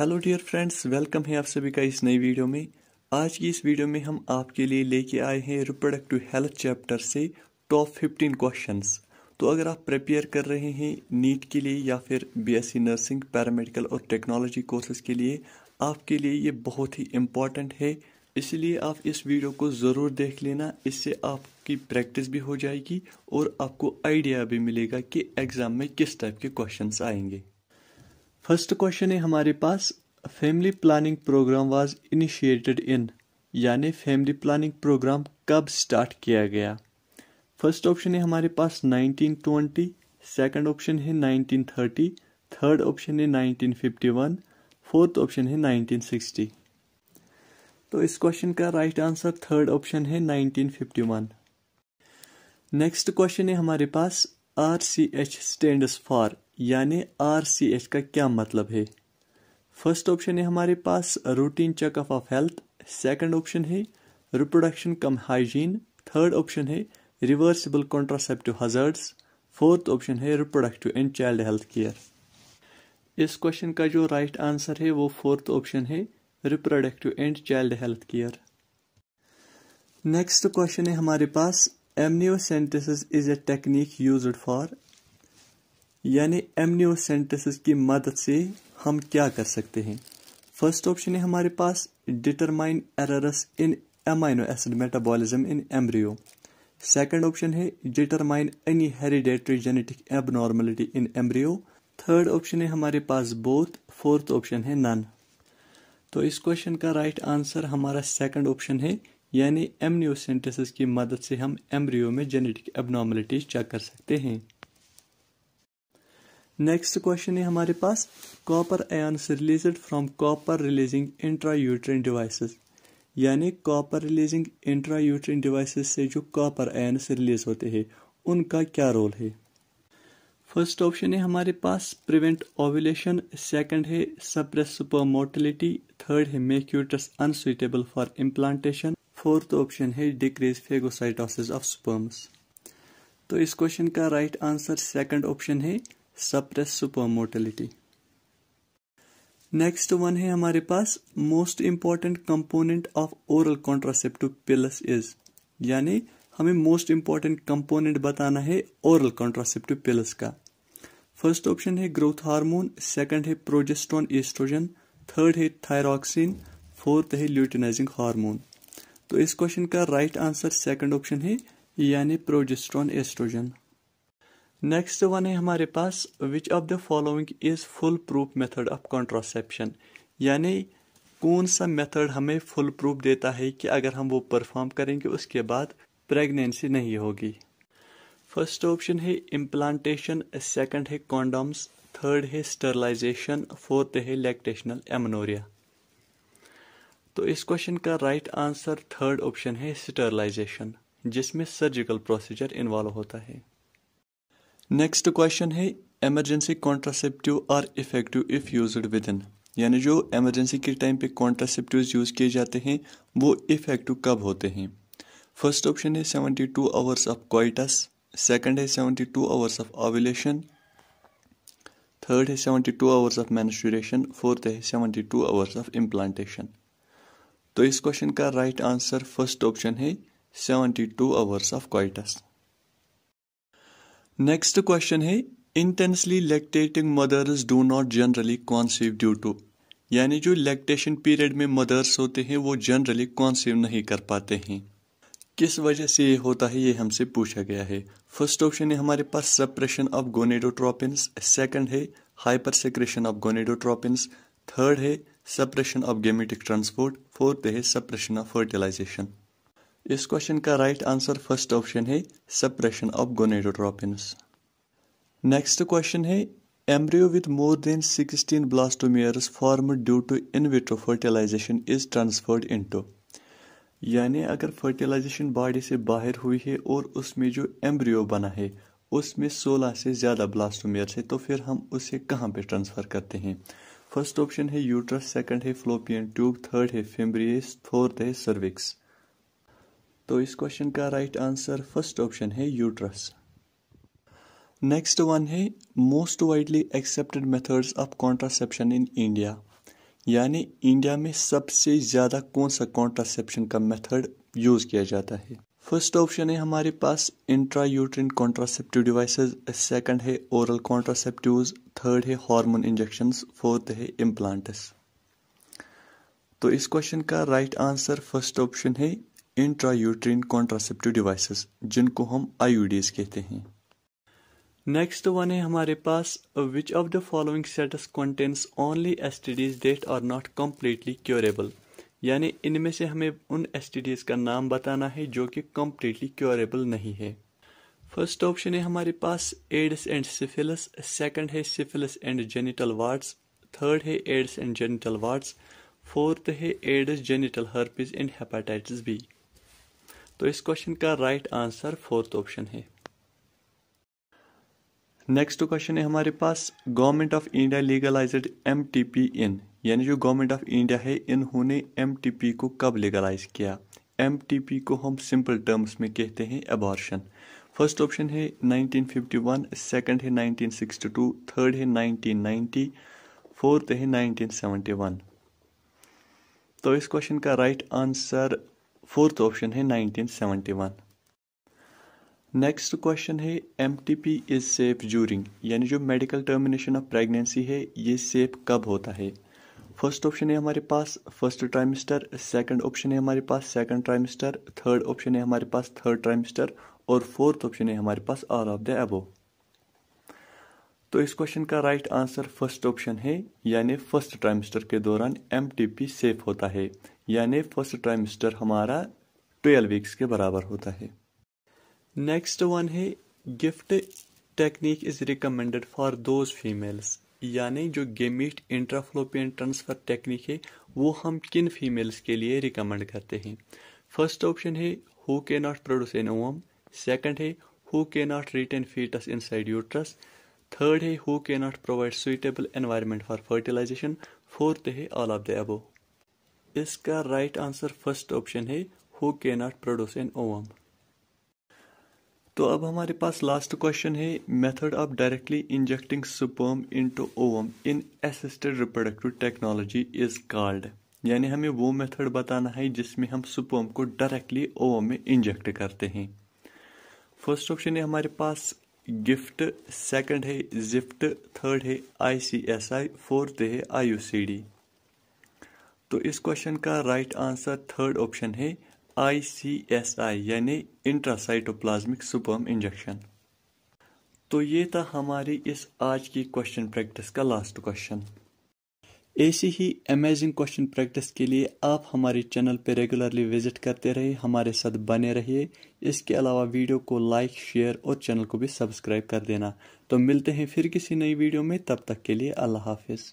hello dear friends welcome है आप सभी का इस नई वीडियो में आज की इस वीडियो में हम आपके लिए लेके आए हैं रिप्रोडक्टिव हेल्थ चैप्टर से टॉप 15 क्वेश्चंस तो अगर आप प्रिपेयर कर रहे हैं नीट के लिए या फिर बीएससी नर्सिंग पैरामेडिकल और टेक्नोलॉजी कोर्सेज के लिए आपके लिए ये बहुत ही इम्पॉर्टेंट है इसलिए आप इस वीडियो को ज़रूर देख लेना इससे आपकी प्रैक्टिस भी हो जाएगी और आपको आइडिया भी मिलेगा कि एग्ज़ाम में किस टाइप के क्वेश्चन आएंगे फर्स्ट क्वेश्चन है हमारे पास family planning program was initiated in यानी फैमिली प्लानिंग प्रोग्राम कब स्टार्ट किया गया फर्स्ट ऑप्शन है हमारे पास 1920 सेकंड ऑप्शन है 1930 थर्ड ऑप्शन है 1951 फोर्थ ऑप्शन है 1960 तो इस क्वेश्चन का right right answer third option है 1951 नेक्स्ट क्वेश्चन है हमारे पास R C H stand for यानी आर सी एच का क्या मतलब है फर्स्ट ऑप्शन है हमारे पास routine checkup of health second option है reproduction cum hygiene third option है reversible contraceptive hazards fourth option है reproductive and child health care इस क्वेश्चन का जो राइट right आंसर है वो फोर्थ ऑप्शन है reproductive and child health care next question है हमारे पास amniocentesis is a technique use for यानी एमनियोसेंटेसिस की मदद से हम क्या कर सकते हैं फर्स्ट ऑप्शन है हमारे पास determine errors in amino acid metabolism in embryo second option है determine any hereditary genetic abnormality in embryo third option है हमारे पास बोथ फोर्थ ऑप्शन है नन तो इस क्वेश्चन का राइट right आंसर हमारा सेकंड ऑप्शन है यानी एमनियोसेंटेसिस की मदद से हम एम्ब्रियो में जेनेटिक एबनॉर्मलिटीज चेक कर सकते हैं नेक्स्ट क्वेश्चन है हमारे पास copper ion release from copper releasing intra uterine devices यानी copper releasing intra uterine devices से जो कॉपर आयन रिलीज होते हैं उनका क्या रोल है फर्स्ट ऑप्शन है हमारे पास प्रिवेंट ओवलेशन सेकंड है सप्रेस सुपर मोर्टिलिटी थर्ड है makes uterus unsuitable for implantation fourth option है डिक्रीज फेगोसाइटोसिस ऑफ स्पर्म्स तो इस क्वेश्चन का राइट आंसर सेकंड ऑप्शन है सुपर मोर्टेलिटी नेक्स्ट वन है हमारे पास most important component of oral contraceptive pills is यानी हमें मोस्ट इम्पॉर्टेंट कंपोनेंट बताना है ओरल कॉन्ट्रासेप्टिव पिल्स का फर्स्ट ऑप्शन है ग्रोथ हार्मोन सेकंड है प्रोजेस्ट्रॉन एस्ट्रोजन थर्ड है थायरॉक्सिन फोर्थ है ल्यूटिनाइजिंग हार्मोन तो इस क्वेश्चन का राइट आंसर सेकंड ऑप्शन है यानी प्रोजेस्ट्रॉन एस्ट्रोजन नेक्स्ट वन है हमारे पास which of the following is full proof method of contraception यानी कौन सा मेथड हमें फुल प्रूफ देता है कि अगर हम वो परफॉर्म करेंगे उसके बाद प्रेगनेंसी नहीं होगी फर्स्ट ऑप्शन है इम्प्लांटेशन सेकंड है कॉन्डम्स थर्ड है स्टरलाइजेशन फोर्थ है लैक्टेशनल एमनोरिया तो इस क्वेश्चन का राइट आंसर थर्ड ऑप्शन है स्टरलाइजेशन जिसमें सर्जिकल प्रोसीजर इन्वॉल्व होता है नेक्स्ट क्वेश्चन है emergency contraceptive are effective if used within यानी जो एमरजेंसी के टाइम पे कॉन्ट्रासेप्टिव यूज़ किए जाते हैं वो इफेक्टिव कब होते हैं फर्स्ट ऑप्शन है seventy two hours of coitus second है seventy two hours of ovulation third है seventy two hours of menstruation fourth है seventy two hours of implantation तो इस क्वेश्चन का राइट आंसर फर्स्ट ऑप्शन है seventy two hours of coitus next question है intensely lactating mothers do not generally conceive due to यानी जो lactation period में mother's होते हैं वो जनरली कॉन्सीव नहीं कर पाते हैं किस वजह से ये होता है ये हमसे पूछा गया है फर्स्ट ऑप्शन है हमारे पास सप्रेशन ऑफ गोनेडोट्रोपिन्स सेकंड है hyper secretion of gonadotropins third है suppression of gametic transport fourth है सप्रेशन ऑफ फर्टिलाइजेशन इस क्वेश्चन का राइट आंसर फर्स्ट ऑप्शन है suppression of gonadotropins next question है embryo with more than sixteen blastomeres form due to in vitro fertilization is transferred in यानी अगर fertilisation body से बाहर हुई है और उसमें जो एम्ब्रियो बना है उसमें 16 से ज़्यादा ब्लास्टोमियर्स है तो फिर हम उसे कहाँ पे ट्रांसफ़र करते हैं फर्स्ट ऑप्शन है यूट्रस सेकंड है फ्लोपियन ट्यूब थर्ड है फेम्ब्रियस फोर्थ है सर्विक्स तो इस क्वेश्चन का राइट आंसर फर्स्ट ऑप्शन है यूट्रस नेक्स्ट वन है most widely accepted methods of contraception in India यानी इंडिया में सबसे ज़्यादा कौन सा कॉन्ट्रासेप्शन का मेथड यूज़ किया जाता है फर्स्ट ऑप्शन है हमारे पास intra uterine contraceptive devices second है ओरल कॉन्ट्रासेप्टिव थर्ड है हार्मोन इंजेक्शंस फोर्थ है इम्प्लांट तो इस क्वेश्चन का राइट आंसर फर्स्ट ऑप्शन है इंट्रायूट्रीन कॉन्ट्रासेप्टिव डिवाइसेस जिनको हम आईयूडीज कहते हैं नेक्स्ट वन है हमारे पास which of the following sets contents only S T Ds that are not completely curable यानी इनमें से हमें उन एस टी डीज का नाम बताना है जो कि कम्प्लीटली क्योरेबल नहीं है फर्स्ट ऑप्शन है हमारे पास एड्स एंड सिफिलस सेकेंड है syphilis and genital warts third है AIDS and genital warts fourth है AIDS genital herpes and hepatitis B तो इस क्वेश्चन का राइट आंसर फोर्थ ऑप्शन है नेक्स्ट क्वेश्चन है हमारे पास government of India legalized M T P in यानी जो गवर्नमेंट ऑफ इंडिया है इन्होंने एम टी पी को कब लीगलाइज किया एम टी पी को हम सिंपल टर्म्स में कहते हैं अबॉर्शन फर्स्ट ऑप्शन है 1951 सेकंड है 1962 थर्ड है 1990 फोर्थ है 1971 तो इस क्वेश्चन का राइट आंसर फोर्थ ऑप्शन है 1971 नेक्स्ट क्वेश्चन है M T P is safe during यानी जो मेडिकल टर्मिनेशन ऑफ प्रेगनेंसी है ये सेफ कब होता है फर्स्ट ऑप्शन है हमारे पास फर्स्ट ट्राइमिस्टर सेकंड ऑप्शन है हमारे पास सेकंड ट्राइमिस्टर थर्ड ऑप्शन है हमारे पास थर्ड ट्राइमिस्टर और फोर्थ ऑप्शन है हमारे पास ऑल ऑफ द एबो तो इस क्वेश्चन का राइट आंसर फर्स्ट ऑप्शन है यानी फर्स्ट ट्राइमेस्टर के दौरान एम सेफ होता है यानी फर्स्ट ट्राइमेस्टर हमारा ट्वेल्व वीक्स के बराबर होता है नेक्स्ट वन है GIFT technique is recommended for those females यानी जो गेमिट इंट्राफ्लोपियन ट्रांसफर टेक्निक है वो हम किन फीमेल्स के लिए रिकमेंड करते हैं फर्स्ट ऑप्शन है who can not produce an ovum second है who can not retain foetus inside uterus third है can not provide suitable environment for fertilization fourth है ऑल ऑफ द एबो इसका right answer first option है who can not produce an ovum तो अब हमारे पास last question है method of directly injecting sperm into ovum in assisted reproductive technology is called यानी हमें वो मेथड बताना है जिसमें हम सुपर्म को डायरेक्टली ओवम में इंजेक्ट करते हैं फर्स्ट ऑप्शन है हमारे पास गिफ्ट सेकंड है जिफ्ट थर्ड है आईसीएसआई फोर्थ है आईयूसीडी तो इस क्वेश्चन का राइट आंसर थर्ड ऑप्शन है आईसीएसआई यानी इंट्रासाइटोप्लाज्मिक सुपर्म इंजेक्शन तो ये था हमारी इस आज की क्वेश्चन प्रैक्टिस का लास्ट क्वेश्चन ऐसे ही अमेजिंग क्वेश्चन प्रैक्टिस के लिए आप हमारे चैनल पर रेगुलरली विजिट करते रहिए हमारे साथ बने रहिए इसके अलावा वीडियो को लाइक शेयर और चैनल को भी सब्सक्राइब कर देना तो मिलते हैं फिर किसी नई वीडियो में तब तक के लिए अल्लाह हाफिज़